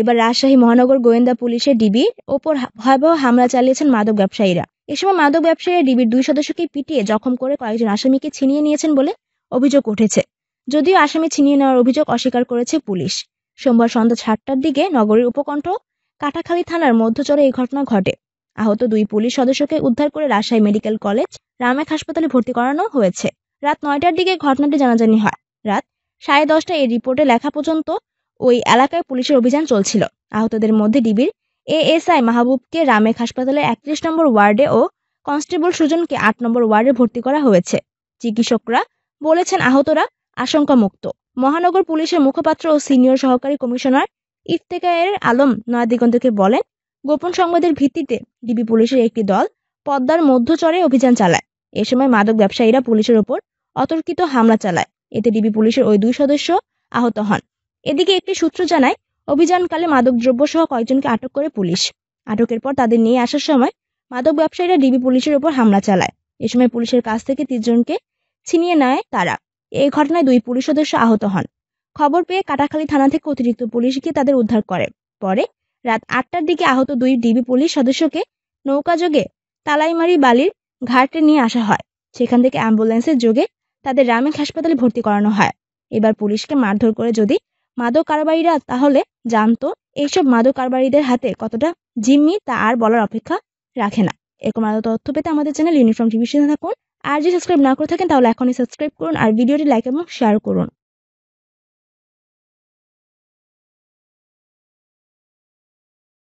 এবার রাজশাহী মহানগর গোয়েন্দা পুলিশের ডিবির ওপর ভয়াবহ হামলা চালিয়েছেন মাদক ব্যবসায়ীরা এ সময় মাদক ব্যবসায়ীরা ডিবির দুই সদস্যকে পিটিয়ে জখম করে কয়েকজন আসামিকে ছিনিয়ে নিয়েছেন বলে অভিযোগ উঠেছে যদিও আসামি ছিনিয়ে নেওয়ার অভিযোগ অস্বীকার করেছে পুলিশ সোমবার সন্ধ্যা সাতটার দিকে নগরীর উপকণ্ঠ কাটাখালী থানার মধ্যচরে এই ঘটনা ঘটে আহত দুই পুলিশ সদস্যকে উদ্ধার করে রাজশাহী মেডিকেল কলেজ রামেক হাসপাতালে ভর্তি করানো হয়েছে রাত নয়টার দিকে ঘটনাটি জানাজানি হয় রাত সাড়ে দশটায় এই রিপোর্টে লেখা পর্যন্ত ওই এলাকায় পুলিশের অভিযান চলছিল আহতদের মধ্যে ডিবির এএসআই মাহবুবকে রামেক হাসপাতালে একত্রিশ নম্বর ওয়ার্ডে ও কনস্টেবল সুজনকে আট নম্বর ওয়ার্ডে ভর্তি করা হয়েছে চিকিৎসকরা বলেছেন আহতরা আশঙ্কামুক্ত মহানগর পুলিশের মুখপাত্র ও সিনিয়র সহকারী কমিশনার ইফতেকায়ের আলম নয়াদিগন্তকে বলেন গোপন সংবাদের ভিত্তিতে ডিবি পুলিশের একটি দল পদ্মার মধ্যচরে অভিযান চালায় এ সময় মাদক ব্যবসায়ীরা পুলিশের ওপর অতর্কিত হামলা চালায় এতে ডিবি পুলিশের ওই দুই সদস্য আহত হন এদিকে একটি সূত্র জানায় অভিযানকালে সহ কয়েকজনকে আটক করে পুলিশ আটকের পর তাদের নিয়ে আসার সময় মাদক ব্যবসায়ীরা ডিবি পুলিশের উপর হামলা চালায় এ সময় পুলিশের কাছ থেকে তিনজনকে ছিনিয়ে নেয় তারা এই ঘটনায় দুই পুলিশ সদস্য আহত হন খবর পেয়ে কাটাখালী থানা থেকে অতিরিক্ত পুলিশ গিয়ে তাদের উদ্ধার করে পরে রাত আটটার দিকে আহত দুই ডিবি পুলিশ সদস্যকে নৌকাযোগে তালাইমারি বালির ঘাটে নিয়ে আসা হয় সেখান থেকে অ্যাম্বুলেন্সের যোগে তাদের রামেক হাসপাতালে ভর্তি করানো হয় এবার পুলিশকে মারধর করে যদি মাদক কারবারিরা তাহলে জানতো এইসব মাদক কারবারিদের হাতে কতটা জিম্মি তা আর বলার অপেক্ষা রাখে না এরকম আরও তথ্য পেতে আমাদের চ্যানেল ইউনিফর্ম টিভি থাকুন আর যদি সাবস্ক্রাইব না করে থাকেন তাহলে এখনই সাবস্ক্রাইব করুন আর ভিডিওটি লাইক এবং শেয়ার করুন